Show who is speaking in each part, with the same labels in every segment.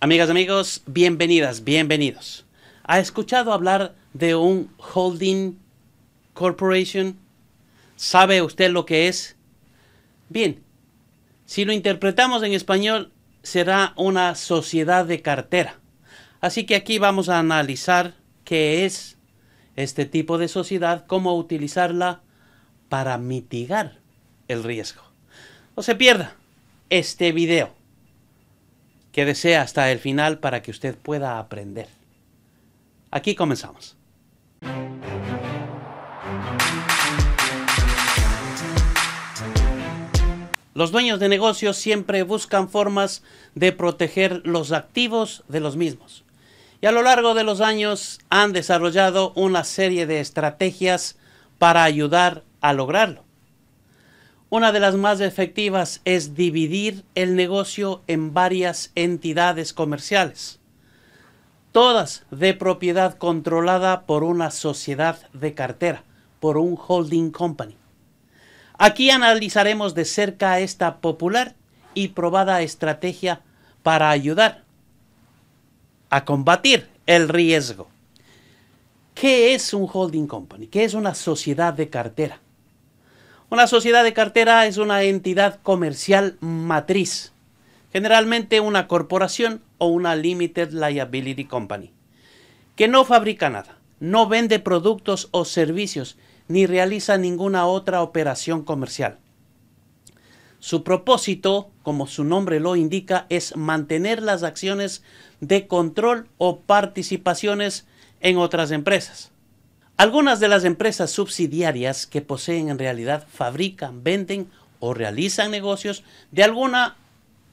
Speaker 1: Amigas, amigos, bienvenidas, bienvenidos. ¿Ha escuchado hablar de un holding corporation? ¿Sabe usted lo que es? Bien, si lo interpretamos en español, será una sociedad de cartera. Así que aquí vamos a analizar qué es este tipo de sociedad, cómo utilizarla para mitigar el riesgo. No se pierda este video. Que desea hasta el final para que usted pueda aprender. Aquí comenzamos. Los dueños de negocios siempre buscan formas de proteger los activos de los mismos. Y a lo largo de los años han desarrollado una serie de estrategias para ayudar a lograrlo. Una de las más efectivas es dividir el negocio en varias entidades comerciales, todas de propiedad controlada por una sociedad de cartera, por un holding company. Aquí analizaremos de cerca esta popular y probada estrategia para ayudar a combatir el riesgo. ¿Qué es un holding company? ¿Qué es una sociedad de cartera? Una sociedad de cartera es una entidad comercial matriz, generalmente una corporación o una Limited Liability Company, que no fabrica nada, no vende productos o servicios, ni realiza ninguna otra operación comercial. Su propósito, como su nombre lo indica, es mantener las acciones de control o participaciones en otras empresas. Algunas de las empresas subsidiarias que poseen en realidad fabrican, venden o realizan negocios de alguna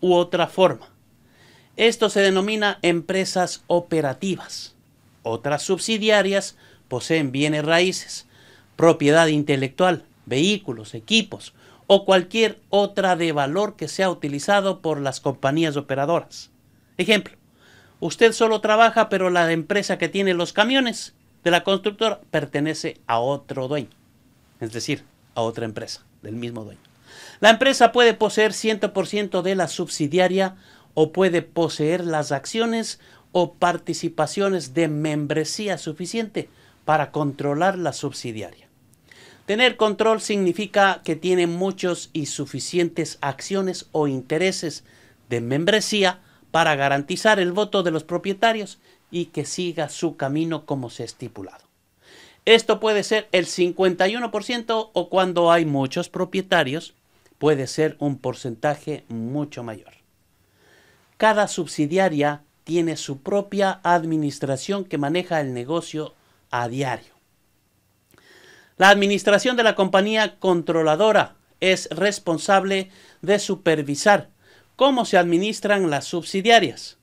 Speaker 1: u otra forma. Esto se denomina empresas operativas. Otras subsidiarias poseen bienes raíces, propiedad intelectual, vehículos, equipos o cualquier otra de valor que sea utilizado por las compañías operadoras. Ejemplo, usted solo trabaja pero la empresa que tiene los camiones de la constructora pertenece a otro dueño, es decir, a otra empresa del mismo dueño. La empresa puede poseer 100% de la subsidiaria o puede poseer las acciones o participaciones de membresía suficiente para controlar la subsidiaria. Tener control significa que tiene muchos y suficientes acciones o intereses de membresía para garantizar el voto de los propietarios y que siga su camino como se ha estipulado. Esto puede ser el 51% o cuando hay muchos propietarios puede ser un porcentaje mucho mayor. Cada subsidiaria tiene su propia administración que maneja el negocio a diario. La administración de la compañía controladora es responsable de supervisar cómo se administran las subsidiarias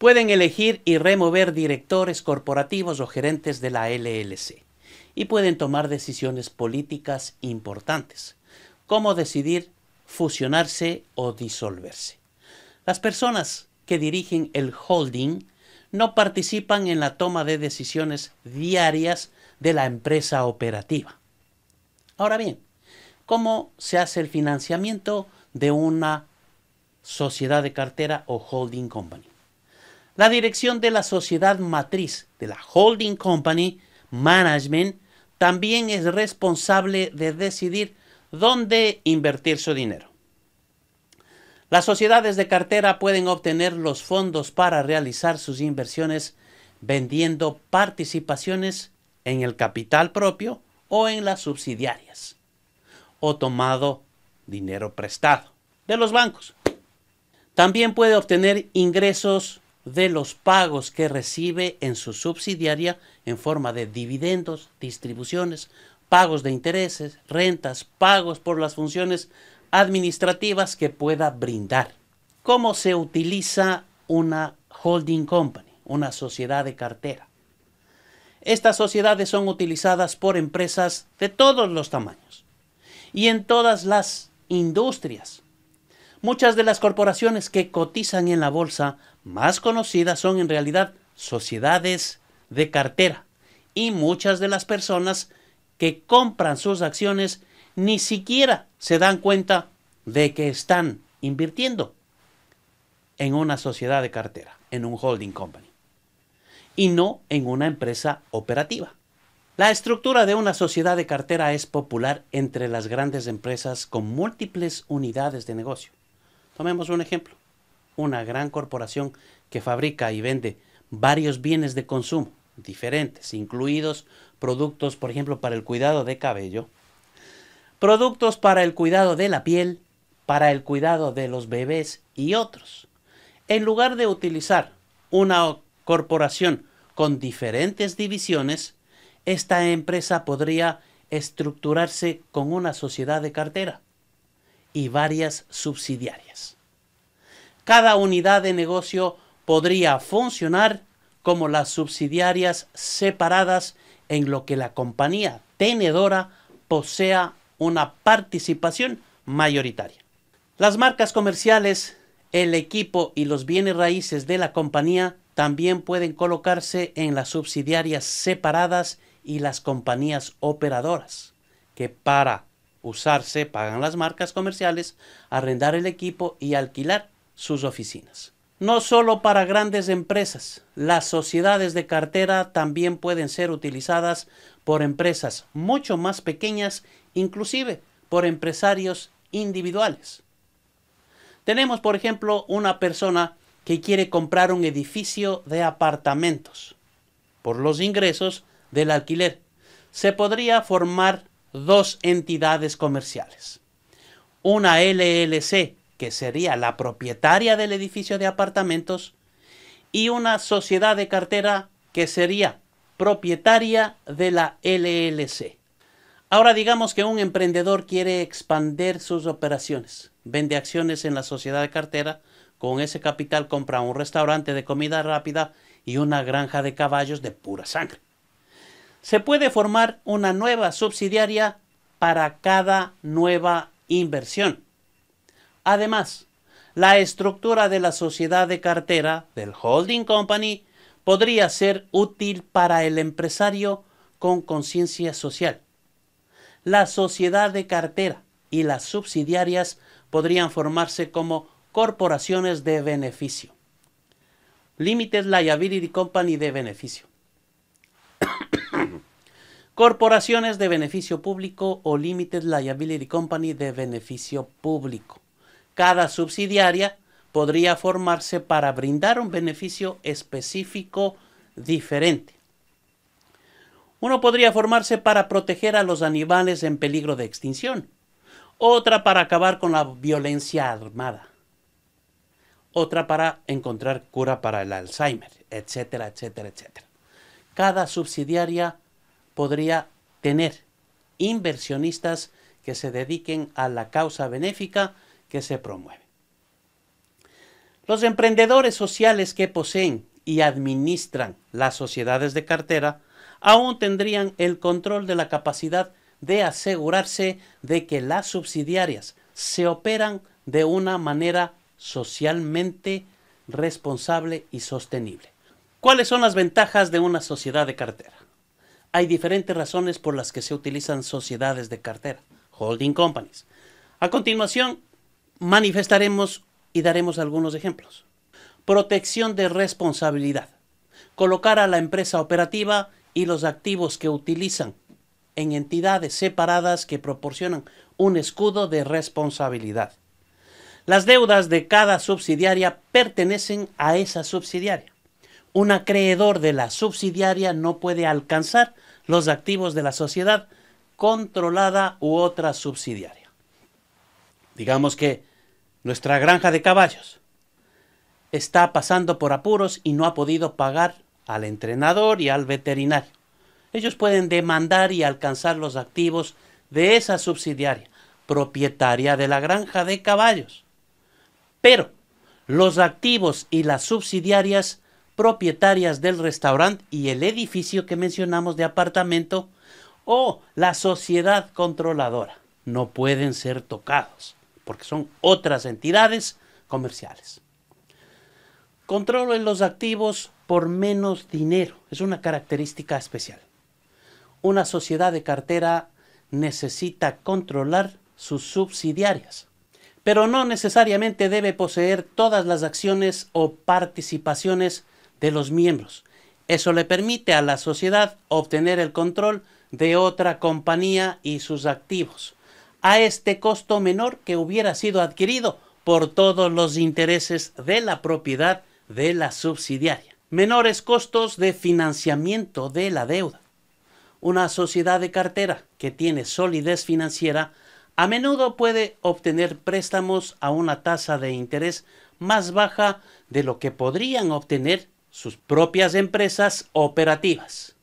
Speaker 1: pueden elegir y remover directores corporativos o gerentes de la LLC y pueden tomar decisiones políticas importantes, como decidir fusionarse o disolverse. Las personas que dirigen el holding no participan en la toma de decisiones diarias de la empresa operativa. Ahora bien, ¿cómo se hace el financiamiento de una sociedad de cartera o holding company? la dirección de la sociedad matriz de la holding company, management, también es responsable de decidir dónde invertir su dinero. Las sociedades de cartera pueden obtener los fondos para realizar sus inversiones vendiendo participaciones en el capital propio o en las subsidiarias, o tomado dinero prestado de los bancos. También puede obtener ingresos de los pagos que recibe en su subsidiaria en forma de dividendos, distribuciones, pagos de intereses, rentas, pagos por las funciones administrativas que pueda brindar. ¿Cómo se utiliza una holding company, una sociedad de cartera? Estas sociedades son utilizadas por empresas de todos los tamaños y en todas las industrias Muchas de las corporaciones que cotizan en la bolsa más conocidas son en realidad sociedades de cartera y muchas de las personas que compran sus acciones ni siquiera se dan cuenta de que están invirtiendo en una sociedad de cartera, en un holding company, y no en una empresa operativa. La estructura de una sociedad de cartera es popular entre las grandes empresas con múltiples unidades de negocio. Tomemos un ejemplo. Una gran corporación que fabrica y vende varios bienes de consumo diferentes, incluidos productos, por ejemplo, para el cuidado de cabello, productos para el cuidado de la piel, para el cuidado de los bebés y otros. En lugar de utilizar una corporación con diferentes divisiones, esta empresa podría estructurarse con una sociedad de cartera, y varias subsidiarias. Cada unidad de negocio podría funcionar como las subsidiarias separadas en lo que la compañía tenedora posea una participación mayoritaria. Las marcas comerciales, el equipo y los bienes raíces de la compañía también pueden colocarse en las subsidiarias separadas y las compañías operadoras, que para usarse, pagan las marcas comerciales, arrendar el equipo y alquilar sus oficinas. No solo para grandes empresas, las sociedades de cartera también pueden ser utilizadas por empresas mucho más pequeñas, inclusive por empresarios individuales. Tenemos, por ejemplo, una persona que quiere comprar un edificio de apartamentos por los ingresos del alquiler. Se podría formar dos entidades comerciales. Una LLC, que sería la propietaria del edificio de apartamentos, y una sociedad de cartera, que sería propietaria de la LLC. Ahora digamos que un emprendedor quiere expandir sus operaciones, vende acciones en la sociedad de cartera, con ese capital compra un restaurante de comida rápida y una granja de caballos de pura sangre se puede formar una nueva subsidiaria para cada nueva inversión. Además, la estructura de la sociedad de cartera del holding company podría ser útil para el empresario con conciencia social. La sociedad de cartera y las subsidiarias podrían formarse como corporaciones de beneficio. Limited Liability Company de beneficio corporaciones de beneficio público o Limited Liability Company de beneficio público. Cada subsidiaria podría formarse para brindar un beneficio específico diferente. Uno podría formarse para proteger a los animales en peligro de extinción, otra para acabar con la violencia armada, otra para encontrar cura para el Alzheimer, etcétera, etcétera, etcétera. Cada subsidiaria podría tener inversionistas que se dediquen a la causa benéfica que se promueve. Los emprendedores sociales que poseen y administran las sociedades de cartera aún tendrían el control de la capacidad de asegurarse de que las subsidiarias se operan de una manera socialmente responsable y sostenible. ¿Cuáles son las ventajas de una sociedad de cartera? hay diferentes razones por las que se utilizan sociedades de cartera, holding companies. A continuación, manifestaremos y daremos algunos ejemplos. Protección de responsabilidad. Colocar a la empresa operativa y los activos que utilizan en entidades separadas que proporcionan un escudo de responsabilidad. Las deudas de cada subsidiaria pertenecen a esa subsidiaria un acreedor de la subsidiaria no puede alcanzar los activos de la sociedad controlada u otra subsidiaria. Digamos que nuestra granja de caballos está pasando por apuros y no ha podido pagar al entrenador y al veterinario. Ellos pueden demandar y alcanzar los activos de esa subsidiaria, propietaria de la granja de caballos. Pero los activos y las subsidiarias propietarias del restaurante y el edificio que mencionamos de apartamento o la sociedad controladora. No pueden ser tocados porque son otras entidades comerciales. en los activos por menos dinero. Es una característica especial. Una sociedad de cartera necesita controlar sus subsidiarias, pero no necesariamente debe poseer todas las acciones o participaciones de los miembros. Eso le permite a la sociedad obtener el control de otra compañía y sus activos, a este costo menor que hubiera sido adquirido por todos los intereses de la propiedad de la subsidiaria. Menores costos de financiamiento de la deuda. Una sociedad de cartera que tiene solidez financiera a menudo puede obtener préstamos a una tasa de interés más baja de lo que podrían obtener sus propias empresas operativas,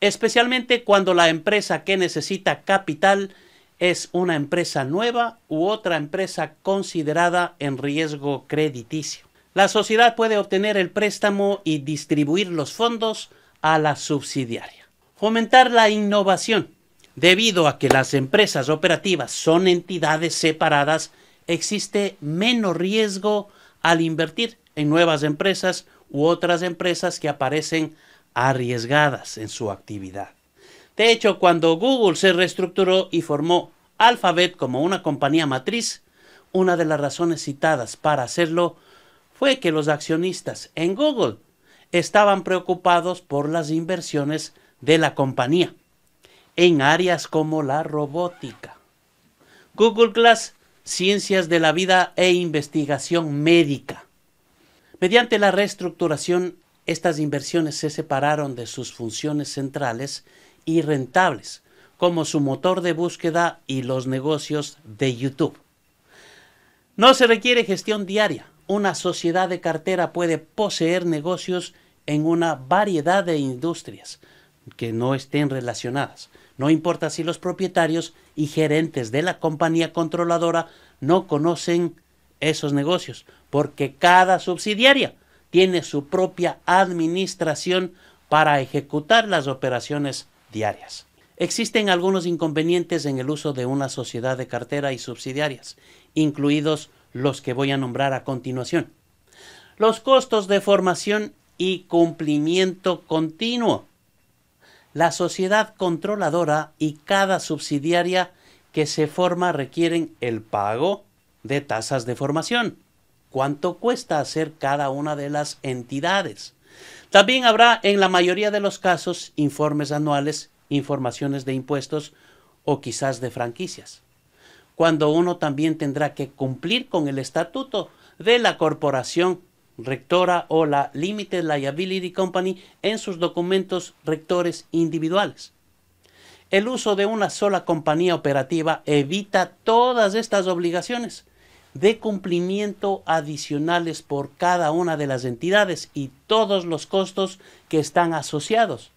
Speaker 1: especialmente cuando la empresa que necesita capital es una empresa nueva u otra empresa considerada en riesgo crediticio. La sociedad puede obtener el préstamo y distribuir los fondos a la subsidiaria. Fomentar la innovación. Debido a que las empresas operativas son entidades separadas, existe menos riesgo al invertir en nuevas empresas u otras empresas que aparecen arriesgadas en su actividad. De hecho, cuando Google se reestructuró y formó Alphabet como una compañía matriz, una de las razones citadas para hacerlo fue que los accionistas en Google estaban preocupados por las inversiones de la compañía en áreas como la robótica. Google Glass, ciencias de la vida e investigación médica. Mediante la reestructuración, estas inversiones se separaron de sus funciones centrales y rentables, como su motor de búsqueda y los negocios de YouTube. No se requiere gestión diaria. Una sociedad de cartera puede poseer negocios en una variedad de industrias que no estén relacionadas. No importa si los propietarios y gerentes de la compañía controladora no conocen esos negocios porque cada subsidiaria tiene su propia administración para ejecutar las operaciones diarias. Existen algunos inconvenientes en el uso de una sociedad de cartera y subsidiarias, incluidos los que voy a nombrar a continuación. Los costos de formación y cumplimiento continuo. La sociedad controladora y cada subsidiaria que se forma requieren el pago de tasas de formación, cuánto cuesta hacer cada una de las entidades. También habrá en la mayoría de los casos informes anuales, informaciones de impuestos o quizás de franquicias, cuando uno también tendrá que cumplir con el estatuto de la corporación rectora o la Limited Liability Company en sus documentos rectores individuales. El uso de una sola compañía operativa evita todas estas obligaciones de cumplimiento adicionales por cada una de las entidades y todos los costos que están asociados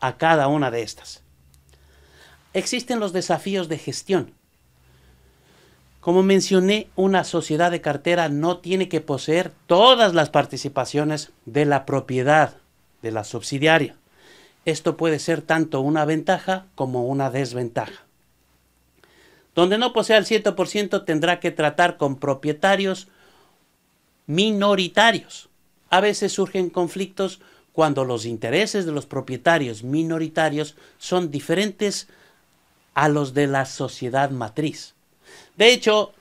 Speaker 1: a cada una de estas. Existen los desafíos de gestión. Como mencioné, una sociedad de cartera no tiene que poseer todas las participaciones de la propiedad de la subsidiaria. Esto puede ser tanto una ventaja como una desventaja. Donde no posea el 100% tendrá que tratar con propietarios minoritarios. A veces surgen conflictos cuando los intereses de los propietarios minoritarios son diferentes a los de la sociedad matriz. De hecho,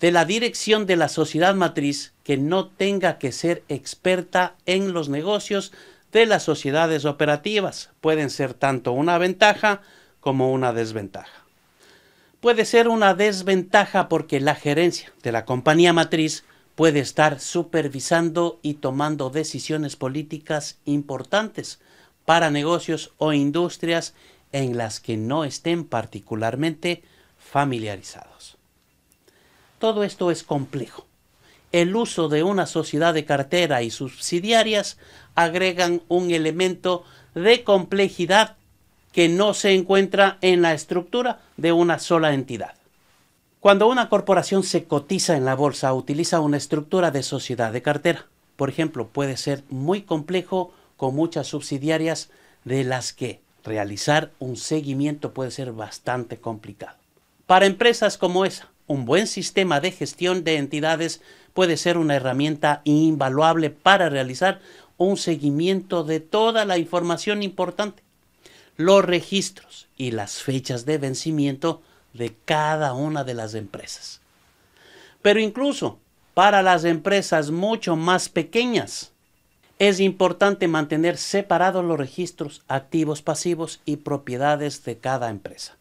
Speaker 1: de la dirección de la sociedad matriz que no tenga que ser experta en los negocios de las sociedades operativas pueden ser tanto una ventaja como una desventaja puede ser una desventaja porque la gerencia de la compañía matriz puede estar supervisando y tomando decisiones políticas importantes para negocios o industrias en las que no estén particularmente familiarizados. Todo esto es complejo. El uso de una sociedad de cartera y subsidiarias agregan un elemento de complejidad que no se encuentra en la estructura de una sola entidad. Cuando una corporación se cotiza en la bolsa, utiliza una estructura de sociedad de cartera. Por ejemplo, puede ser muy complejo con muchas subsidiarias de las que realizar un seguimiento puede ser bastante complicado. Para empresas como esa, un buen sistema de gestión de entidades puede ser una herramienta invaluable para realizar un seguimiento de toda la información importante los registros y las fechas de vencimiento de cada una de las empresas. Pero incluso para las empresas mucho más pequeñas, es importante mantener separados los registros activos, pasivos y propiedades de cada empresa.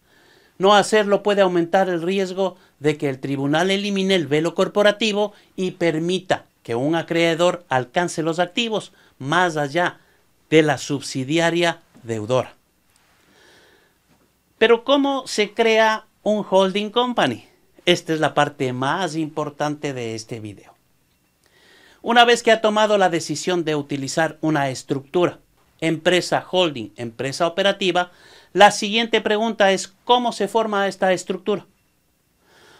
Speaker 1: No hacerlo puede aumentar el riesgo de que el tribunal elimine el velo corporativo y permita que un acreedor alcance los activos más allá de la subsidiaria deudora. Pero ¿cómo se crea un holding company? Esta es la parte más importante de este video. Una vez que ha tomado la decisión de utilizar una estructura, empresa holding, empresa operativa, la siguiente pregunta es ¿cómo se forma esta estructura?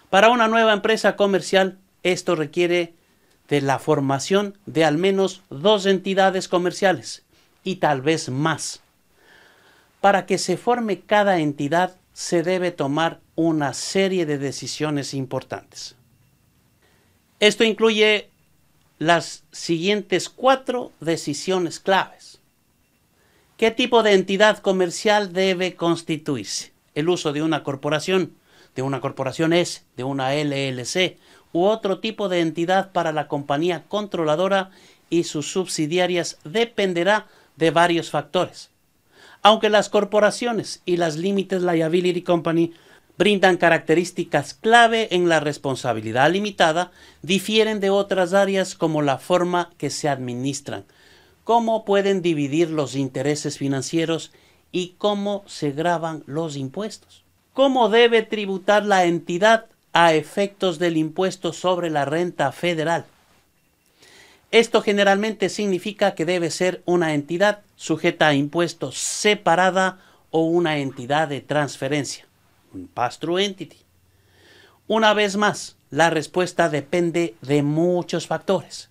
Speaker 1: Para una nueva empresa comercial, esto requiere de la formación de al menos dos entidades comerciales y tal vez más. Para que se forme cada entidad se debe tomar una serie de decisiones importantes. Esto incluye las siguientes cuatro decisiones claves. ¿Qué tipo de entidad comercial debe constituirse? El uso de una corporación, de una corporación S, de una LLC u otro tipo de entidad para la compañía controladora y sus subsidiarias dependerá de varios factores, aunque las corporaciones y las Limited Liability Company brindan características clave en la responsabilidad limitada, difieren de otras áreas como la forma que se administran, cómo pueden dividir los intereses financieros y cómo se graban los impuestos. ¿Cómo debe tributar la entidad a efectos del impuesto sobre la renta federal? Esto generalmente significa que debe ser una entidad sujeta a impuestos separada o una entidad de transferencia, un pass-through entity. Una vez más, la respuesta depende de muchos factores.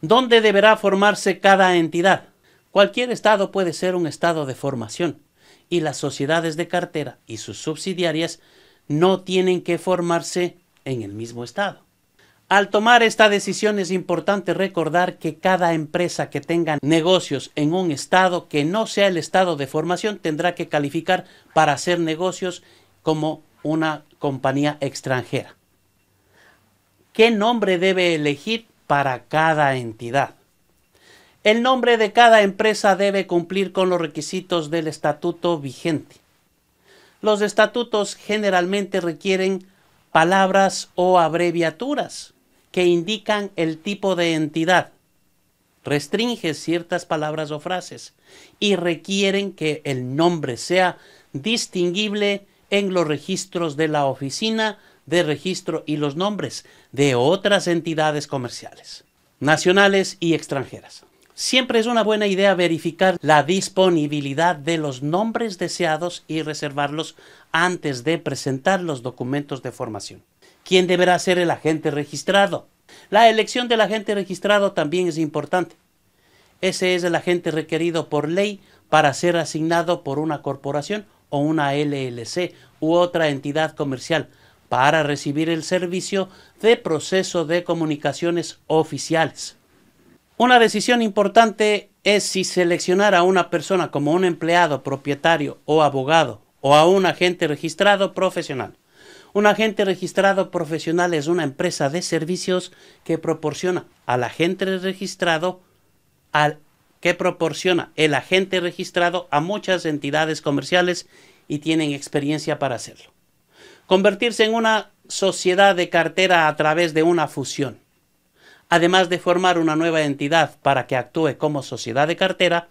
Speaker 1: ¿Dónde deberá formarse cada entidad? Cualquier estado puede ser un estado de formación y las sociedades de cartera y sus subsidiarias no tienen que formarse en el mismo estado. Al tomar esta decisión es importante recordar que cada empresa que tenga negocios en un estado que no sea el estado de formación tendrá que calificar para hacer negocios como una compañía extranjera. ¿Qué nombre debe elegir para cada entidad? El nombre de cada empresa debe cumplir con los requisitos del estatuto vigente. Los estatutos generalmente requieren palabras o abreviaturas que indican el tipo de entidad. Restringe ciertas palabras o frases y requieren que el nombre sea distinguible en los registros de la oficina de registro y los nombres de otras entidades comerciales, nacionales y extranjeras. Siempre es una buena idea verificar la disponibilidad de los nombres deseados y reservarlos antes de presentar los documentos de formación quién deberá ser el agente registrado. La elección del agente registrado también es importante. Ese es el agente requerido por ley para ser asignado por una corporación o una LLC u otra entidad comercial para recibir el servicio de proceso de comunicaciones oficiales. Una decisión importante es si seleccionar a una persona como un empleado, propietario o abogado o a un agente registrado profesional. Un agente registrado profesional es una empresa de servicios que proporciona al agente registrado que proporciona el agente registrado a muchas entidades comerciales y tienen experiencia para hacerlo. Convertirse en una sociedad de cartera a través de una fusión. Además de formar una nueva entidad para que actúe como sociedad de cartera,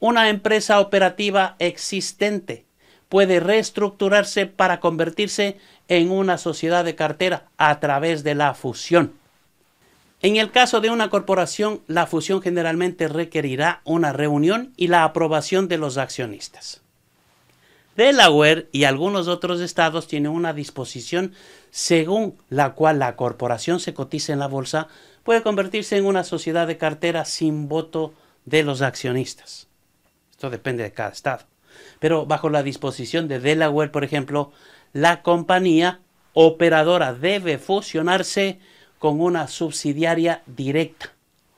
Speaker 1: una empresa operativa existente puede reestructurarse para convertirse en una sociedad de cartera a través de la fusión. En el caso de una corporación, la fusión generalmente requerirá una reunión y la aprobación de los accionistas. Delaware y algunos otros estados tienen una disposición según la cual la corporación se cotiza en la bolsa puede convertirse en una sociedad de cartera sin voto de los accionistas. Esto depende de cada estado. Pero bajo la disposición de Delaware, por ejemplo, la compañía operadora debe fusionarse con una subsidiaria directa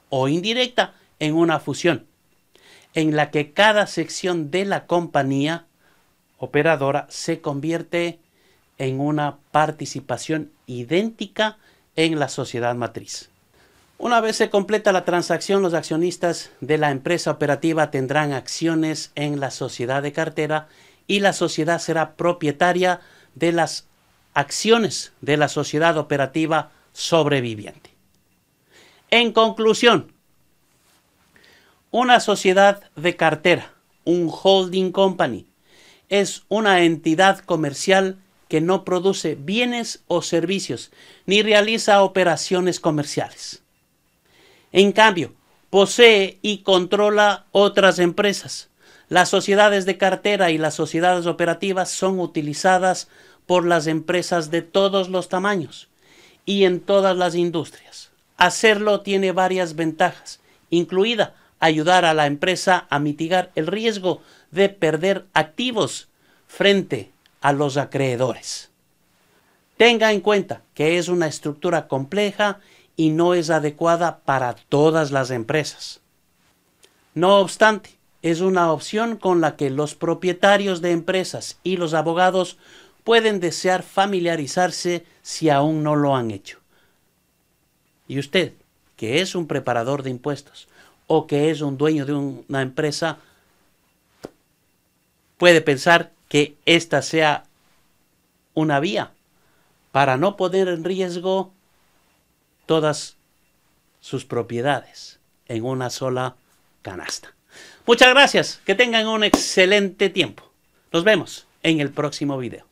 Speaker 1: o indirecta en una fusión, en la que cada sección de la compañía operadora se convierte en una participación idéntica en la sociedad matriz. Una vez se completa la transacción, los accionistas de la empresa operativa tendrán acciones en la sociedad de cartera y la sociedad será propietaria de las acciones de la sociedad operativa sobreviviente. En conclusión, una sociedad de cartera, un holding company, es una entidad comercial que no produce bienes o servicios ni realiza operaciones comerciales. En cambio, posee y controla otras empresas. Las sociedades de cartera y las sociedades operativas son utilizadas por las empresas de todos los tamaños y en todas las industrias. Hacerlo tiene varias ventajas, incluida ayudar a la empresa a mitigar el riesgo de perder activos frente a los acreedores. Tenga en cuenta que es una estructura compleja y no es adecuada para todas las empresas. No obstante, es una opción con la que los propietarios de empresas y los abogados pueden desear familiarizarse si aún no lo han hecho. Y usted, que es un preparador de impuestos o que es un dueño de una empresa, puede pensar que esta sea una vía para no poner en riesgo todas sus propiedades en una sola canasta. Muchas gracias, que tengan un excelente tiempo. Nos vemos en el próximo video.